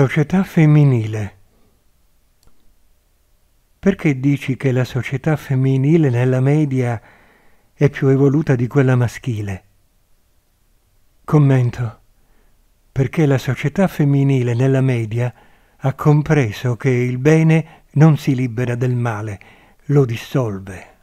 Società femminile. Perché dici che la società femminile nella media è più evoluta di quella maschile? Commento. Perché la società femminile nella media ha compreso che il bene non si libera del male, lo dissolve.